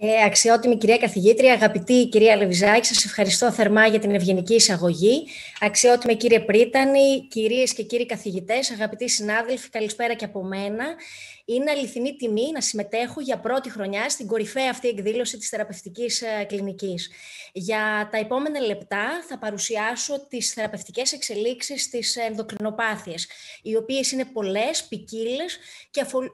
Ε, αξιότιμη κυρία καθηγήτρια, αγαπητή κυρία Λεβιζάκη, σας ευχαριστώ θερμά για την ευγενική εισαγωγή. Αξιότιμη κύριε Πρίτανη, κυρίες και κύριοι καθηγητές, αγαπητοί συνάδελφοι, καλησπέρα και από μένα είναι αληθινή τιμή να συμμετέχω για πρώτη χρονιά στην κορυφαία αυτή εκδήλωση της θεραπευτικής ε, κλινικής. Για τα επόμενα λεπτά θα παρουσιάσω τις θεραπευτικές εξελίξεις της ενδοκρινοπάθειας, οι οποίες είναι πολλές, ποικίλες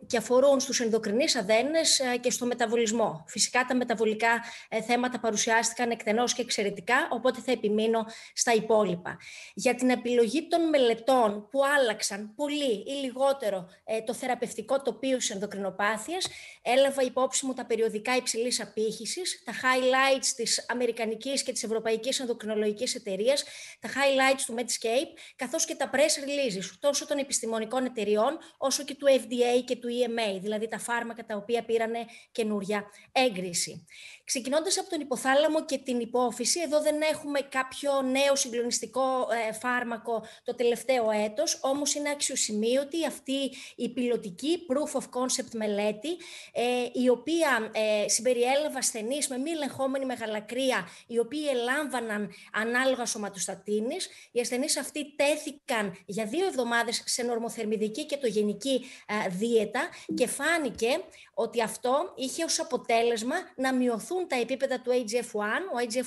και αφορούν στους ενδοκρινείς αδένες ε, και στο μεταβολισμό. Φυσικά τα μεταβολικά ε, θέματα παρουσιάστηκαν εκτενώς και εξαιρετικά, οπότε θα επιμείνω στα υπόλοιπα. Για την επιλογή των μελετών που άλλαξαν πολύ ή λιγότερο το θεραπευτικό τοπίο, ενδοκρινοπάθεια. Έλαβα υπόψη μου τα περιοδικά υψηλής απήχησης, τα highlights της Αμερικανικής και της Ευρωπαϊκής Ενδοκρινολογικής Εταιρείας, τα highlights του Medscape, καθώς και τα press releases τόσο των επιστημονικών εταιριών, όσο και του FDA και του EMA, δηλαδή τα φάρμακα τα οποία πήρανε καινούρια έγκριση. Ξεκινώντας από τον υποθάλαμο και την υπόφυση, εδώ δεν έχουμε κάποιο νέο συγκλονιστικό ε, φάρμακο το τελευταίο έτος, όμως είναι αξιοσημείωτη αυτή η πιλωτική proof of concept μελέτη, ε, η οποία ε, ασθενείς με μη ελεγχόμενη μεγαλακρία, οι οποίοι ελάμβαναν ανάλογα σωματοστατίνης. Οι ασθενείς αυτοί τέθηκαν για δύο εβδομάδες σε νορμοθερμιδική και το γενική ε, δίαιτα και φάνηκε ότι αυτό είχε ως αποτέλεσμα να μειωθούν τα επίπεδα του hgf 1 Ο hgf 1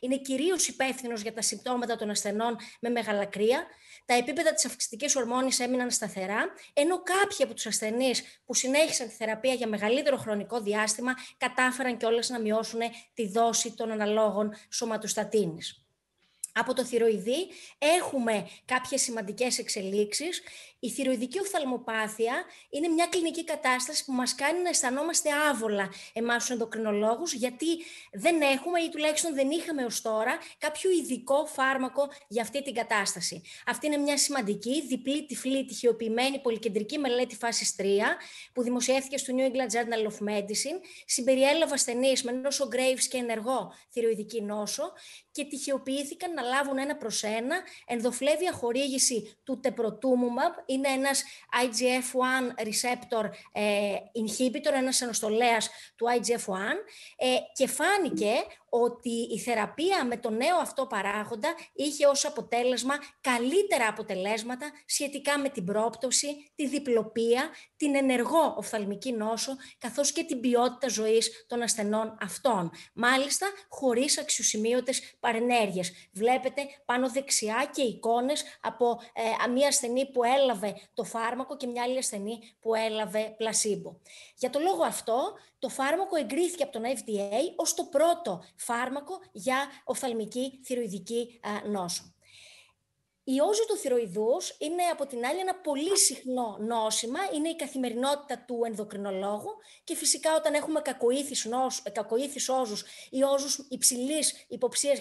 είναι κυρίως υπεύθυνος για τα συμπτώματα των ασθενών με μεγαλακρία τα επίπεδα της αυξητικής ορμόνης έμειναν σταθερά, ενώ κάποιοι από τους ασθενείς που συνέχισαν τη θεραπεία για μεγαλύτερο χρονικό διάστημα κατάφεραν κιόλας να μειώσουν τη δόση των αναλόγων σωματοστατίνης από το θηροειδή έχουμε κάποιες σημαντικές εξελίξεις. Η θηροειδική οφθαλμοπάθεια είναι μια κλινική κατάσταση που μας κάνει να αισθανόμαστε άβολα εμάς τους ενδοκρινολόγους, γιατί δεν έχουμε ή τουλάχιστον δεν είχαμε ως τώρα κάποιο ειδικό φάρμακο για αυτή την κατάσταση. Αυτή είναι μια σημαντική, διπλή, τυφλή, τυχιοποιημένη πολυκεντρική μελέτη φάσης 3, που δημοσιεύθηκε στο New England Journal of Medicine, συμπεριέλαβε ασθενείς με νόσο Graves και ενεργό θυροειδική νόσο και τυχεοποιήθηκαν να λάβουν ένα προς ένα ενδοφλέβια χορήγηση του τεπροτούμουμαμπ. Είναι ένας IGF-1 receptor ε, inhibitor, ένας ανοστολέας του IGF-1 ε, και φάνηκε ότι η θεραπεία με το νέο αυτό παράγοντα είχε ως αποτέλεσμα καλύτερα αποτελέσματα σχετικά με την πρόπτωση, τη διπλοπία, την ενεργό οφθαλμική νόσο, καθώς και την ποιότητα ζωής των ασθενών αυτών. Μάλιστα, χωρίς αξιοσημείωτες παρενέργειες. Βλέπετε πάνω δεξιά και εικόνες από ε, μία ασθενή που έλαβε το φάρμακο και μια άλλη ασθενή που έλαβε πλασίμπο. Για το λόγο αυτό, το φάρμακο εγκρίθηκε από τον FDA ως το πρώτο φάρμακο για οφθαλμική θηροειδική ε, νόσο. Η όζη του θηροειδούς είναι από την άλλη ένα πολύ συχνό νόσημα, είναι η καθημερινότητα του ενδοκρινολόγου και φυσικά όταν έχουμε κακοήθης, νόσ, ε, κακοήθης όζους ή όζους υψηλής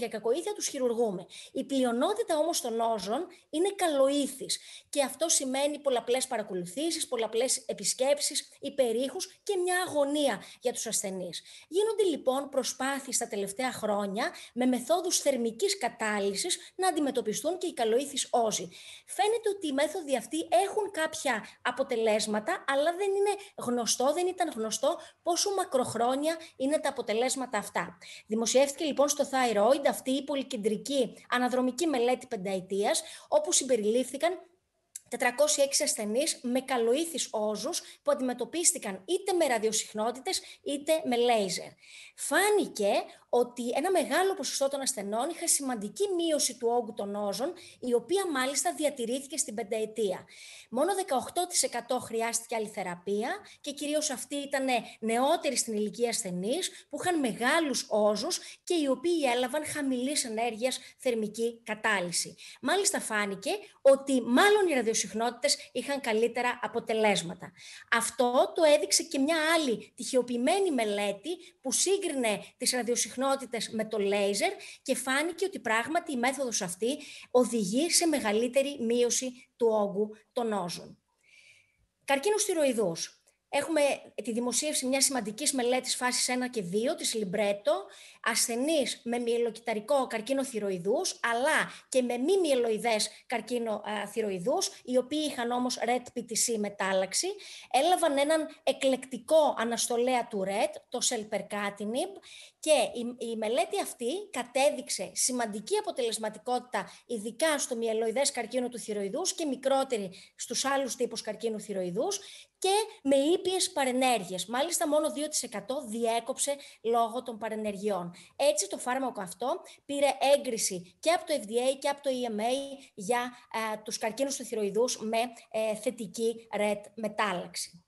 κακοήθεια τους χειρουργούμε. Η πλειονότητα όμως των όζων είναι καλοήθης και αυτό σημαίνει πολλαπλές παρακολουθήσεις, πολλαπλές επισκέψεις, υπερήχους και μια αγωνία για τους ασθενείς. Γίνονται λοιπόν προσπάθειες τα τελευταία χρόνια με μεθόδους θερμικής κατάλυσης να αντιμετωπιστούν και οι καλοήθη Φαίνεται ότι οι μέθοδοι αυτοί έχουν κάποια αποτελέσματα, αλλά δεν είναι γνωστό, δεν ήταν γνωστό πόσο μακροχρόνια είναι τα αποτελέσματα αυτά. Δημοσιεύτηκε λοιπόν στο Thyroid αυτή η πολυκεντρική αναδρομική μελέτη πενταετίας, όπου συμπεριλήφθηκαν 406 ασθενείς με καλοήθης όζους που αντιμετωπίστηκαν είτε με ραδιοσυχνότητες είτε με λέιζερ. Φάνηκε ότι ένα μεγάλο ποσοστό των ασθενών είχε σημαντική μείωση του όγκου των όζων, η οποία μάλιστα διατηρήθηκε στην πενταετία. Μόνο 18% χρειάστηκε άλλη θεραπεία και κυρίως αυτοί ήταν νεότεροι στην ηλικία ασθενή που είχαν μεγάλους όζους και οι οποίοι έλαβαν χαμηλής ενέργειας θερμική κατάλυση. Μάλιστα φάνηκε ότι μάλλον οι ραδιοσυχνότητες είχαν καλύτερα αποτελέσματα. Αυτό το έδειξε και μια άλλη τυχεοποιημένη μελέτη που σύγκρινε τις ραδιοσυχνότητες με το λέιζερ και φάνηκε ότι πράγματι η μέθοδος αυτή οδηγεί σε μεγαλύτερη μείωση του όγκου των όζων. Καρκίνος θηροειδούς. Έχουμε τη δημοσίευση μιας σημαντικής μελέτης φάσης 1 και 2 της Λιμπρέτο, ασθενείς με μυελοκυταρικό καρκίνο θηροειδού, αλλά και με μη μυελοειδές καρκίνο θηροειδού, οι οποίοι είχαν όμως RET PTC μετάλλαξη. Έλαβαν έναν εκλεκτικό αναστολέα του RET, το Selpercatinib, και η, μελέτη αυτή κατέδειξε σημαντική αποτελεσματικότητα, ειδικά στο μυελοειδές καρκίνο του θηροειδού και μικρότερη στους άλλους τύπους καρκίνου θηροειδού και με ήπιες παρενέργειες. Μάλιστα, μόνο 2% διέκοψε λόγω των παρενεργειών. Έτσι, το φάρμακο αυτό πήρε έγκριση και από το FDA και από το EMA για ε, τους καρκίνους του θηροειδούς με ε, θετική ρετ μετάλλαξη.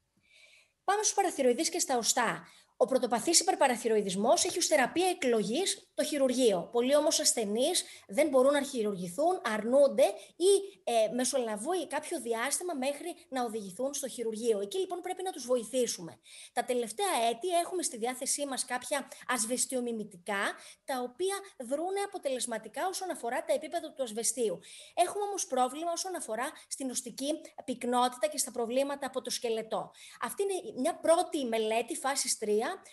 Πάμε στους παραθυροειδείς και στα οστά. Ο πρωτοπαθής υπερπαραθυροειδισμός έχει ως θεραπεία εκλογής το χειρουργείο. Πολλοί όμως ασθενείς δεν μπορούν να χειρουργηθούν, αρνούνται ή ε, μεσολαβούν κάποιο διάστημα μέχρι να οδηγηθούν στο χειρουργείο. Εκεί λοιπόν πρέπει να τους βοηθήσουμε. Τα τελευταία έτη έχουμε στη διάθεσή μας κάποια ασβεστιομιμητικά, τα οποία δρούν αποτελεσματικά όσον αφορά τα επίπεδα του ασβεστίου. Έχουμε όμως πρόβλημα όσον αφορά στην οστική πυκνότητα και στα προβλήματα από το σκελετό. Αυτή είναι μια πρώτη μελέτη φάσης 3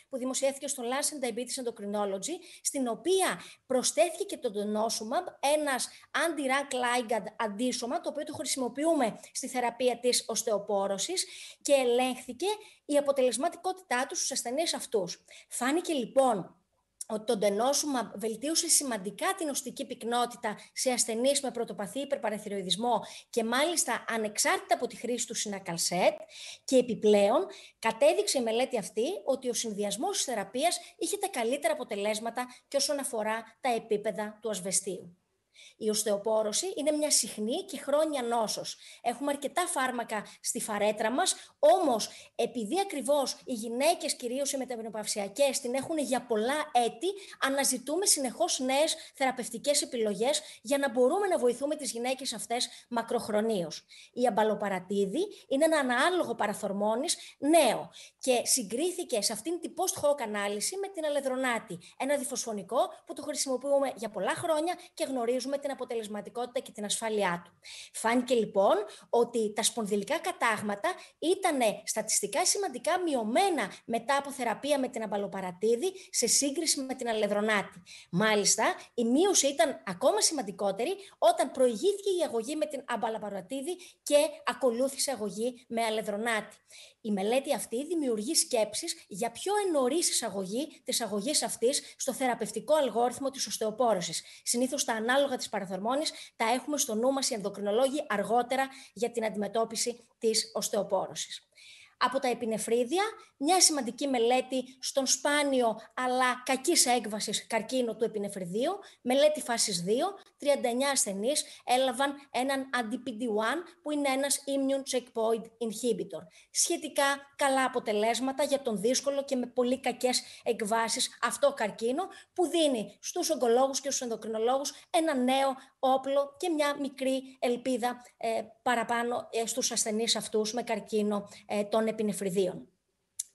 που δημοσιεύθηκε στο Larsen Diabetes Endocrinology, στην οποία προσθέθηκε και το donosumab, ένας anti-rack αντίσωμα, το οποίο το χρησιμοποιούμε στη θεραπεία της οστεοπόρωσης και ελέγχθηκε η αποτελεσματικότητά τους στους ασθενείς αυτούς. Φάνηκε λοιπόν ότι το ντενόσουμα βελτίωσε σημαντικά την οστική πυκνότητα σε ασθενείς με πρωτοπαθή υπερπαραθυροειδισμό και μάλιστα ανεξάρτητα από τη χρήση του συνακαλσέτ. Και επιπλέον, κατέδειξε η μελέτη αυτή ότι ο συνδυασμός της θεραπείας είχε τα καλύτερα αποτελέσματα και όσον αφορά τα επίπεδα του ασβεστίου. Η οστεοπόρωση είναι μια συχνή και χρόνια νόσος. Έχουμε αρκετά φάρμακα στη φαρέτρα μας, όμως επειδή ακριβώς οι γυναίκες, κυρίως οι μεταπνευπαυσιακές, την έχουν για πολλά έτη, αναζητούμε συνεχώς νέες θεραπευτικές επιλογές για να μπορούμε να βοηθούμε τις γυναίκες αυτές μακροχρονίως. Η αμπαλοπαρατίδη είναι ένα ανάλογο παραθορμόνης νέο και συγκρίθηκε σε αυτήν την post-hoc ανάλυση με την αλεδρονάτη, ένα διφοσφωνικό που το χρησιμοποιούμε για πολλά χρόνια και γνωρίζουμε με την αποτελεσματικότητα και την ασφάλειά του. Φάνηκε λοιπόν ότι τα σπονδυλικά κατάγματα ήταν στατιστικά σημαντικά μειωμένα μετά από θεραπεία με την αμπαλοπαρατήδη σε σύγκριση με την αλεδρονάτη. Μάλιστα, η μείωση ήταν ακόμα σημαντικότερη όταν προηγήθηκε η αγωγή με την αμπαλοπαρατήδη και ακολούθησε αγωγή με αλεδρονάτη. Η μελέτη αυτή δημιουργεί σκέψεις για πιο ενωρή εισαγωγή της αγωγής αυτής στο θεραπευτικό αλγόριθμο της οστεοπόρωσης. Συνήθως τα ανάλογα τη τα έχουμε στο νου μας οι ενδοκρινολόγοι αργότερα για την αντιμετώπιση της οστεοπόρωσης. Από τα επινεφρίδια, μια σημαντική μελέτη στον σπάνιο αλλά κακής έκβασης καρκίνο του επινεφριδίου, μελέτη φάσης 2, 39 ασθενείς έλαβαν αντι pd anti-PD-1 που είναι ένας immune checkpoint inhibitor. Σχετικά καλά αποτελέσματα για τον δύσκολο και με πολύ κακές εκβάσεις αυτό καρκίνο που δίνει στους ογκολόγους και στους ενδοκρινολόγους ένα νέο όπλο και μια μικρή ελπίδα ε, παραπάνω ε, στους ασθενείς αυτούς με καρκίνο ε, των επινεφριδίων.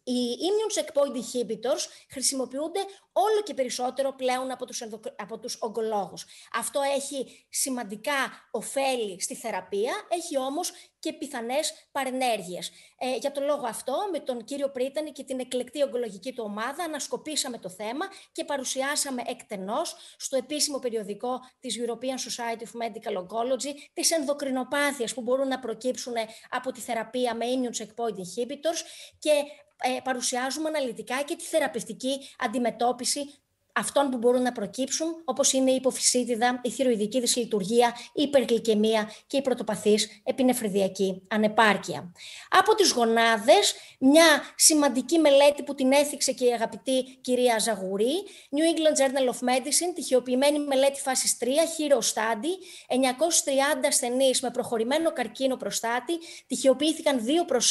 Οι immune checkpoint inhibitors χρησιμοποιούνται όλο και περισσότερο πλέον από τους, ενδοκ... από τους ογκολόγους. Αυτό έχει σημαντικά ωφέλη στη θεραπεία, έχει όμως και πιθανές παρενέργειες. Ε, για τον λόγο αυτό, με τον κύριο Πρίτανη και την εκλεκτή ογκολογική του ομάδα ανασκοπήσαμε το θέμα και παρουσιάσαμε εκτενώς στο επίσημο περιοδικό της European Society of Medical Oncology τις ενδοκρινοπάθειες που μπορούν να προκύψουν από τη θεραπεία με immune checkpoint inhibitors και ε, παρουσιάζουμε αναλυτικά και τη θεραπευτική αντιμετώπιση αυτών που μπορούν να προκύψουν, όπως είναι η υποφυσίτιδα, η θηροειδική δυσλειτουργία, η υπερκλικαιμία και η πρωτοπαθής επινεφρυδιακή ανεπάρκεια. Από τις γονάδες, μια σημαντική μελέτη που την έθιξε και η αγαπητή κυρία Ζαγουρή, New England Journal of Medicine, τυχεοποιημένη μελέτη φάσης 3, Study, 930 ασθενείς με προχωρημένο καρκίνο προστάτη, τυχεοποιήθηκαν 2 προ 1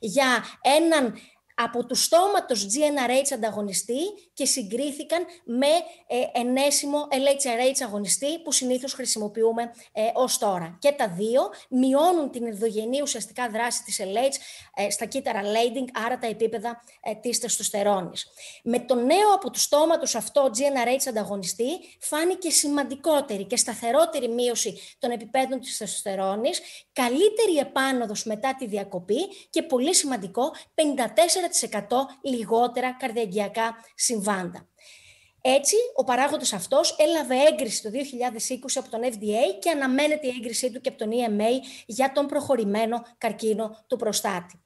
για έναν από του στόματος GNRH ανταγωνιστή και συγκρίθηκαν με ε, ενέσιμο LHRH αγωνιστή που συνήθως χρησιμοποιούμε ε, ως τώρα. Και τα δύο μειώνουν την ενδογενή ουσιαστικά δράση της LH ε, στα κύτταρα lading, άρα τα επίπεδα ε, της τεστοστερόνης. Με το νέο από του στόματος αυτό GNRH ανταγωνιστή φάνηκε σημαντικότερη και σταθερότερη μείωση των επιπέδων της τεστοστερόνης, καλύτερη επάνωδος μετά τη διακοπή και πολύ σημαντικό 54 λιγότερα καρδιαγκιακά συμβάντα. Έτσι, ο παράγοντας αυτός έλαβε έγκριση το 2020 από τον FDA και αναμένεται η έγκρισή του και από τον EMA για τον προχωρημένο καρκίνο του προστάτη.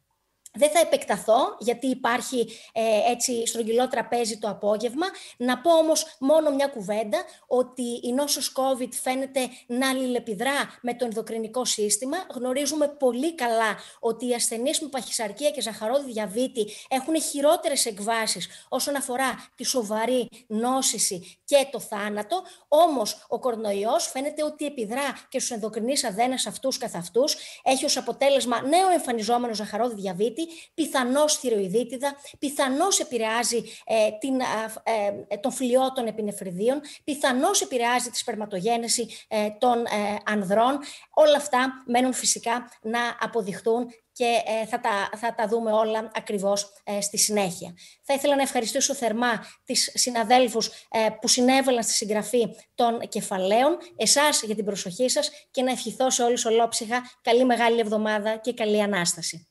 Δεν θα επεκταθώ, γιατί υπάρχει ε, έτσι στρογγυλό τραπέζι το απόγευμα. Να πω όμως μόνο μια κουβέντα, ότι η νόσος COVID φαίνεται να αλληλεπιδρά με το ενδοκρινικό σύστημα. Γνωρίζουμε πολύ καλά ότι οι ασθενείς με παχυσαρκία και ζαχαρόδιαβήτη διαβήτη έχουν χειρότερες εκβάσεις όσον αφορά τη σοβαρή νόσηση και το θάνατο. Όμως ο κορονοϊός φαίνεται ότι επιδρά και στους ενδοκρινείς αδένες αυτούς καθ' αυτούς. Έχει ως αποτέλεσμα νέο εμφανιζόμενο ζαχαρόδι διαβήτη, πιθανώς θηροειδίτιδα, πιθανώς επηρεάζει ε, την, ε, ε, τον φλοιό των επινεφριδίων, πιθανώς επηρεάζει τη σπερματογένεση των ανδρών. Όλα αυτά μένουν φυσικά να αποδειχθούν και θα τα, θα τα δούμε όλα ακριβώς στη συνέχεια. Θα ήθελα να ευχαριστήσω θερμά τις συναδέλφους που συνέβαλαν στη συγγραφή των κεφαλαίων, εσάς για την προσοχή σας και να ευχηθώ σε όλους ολόψυχα καλή μεγάλη εβδομάδα και καλή Ανάσταση.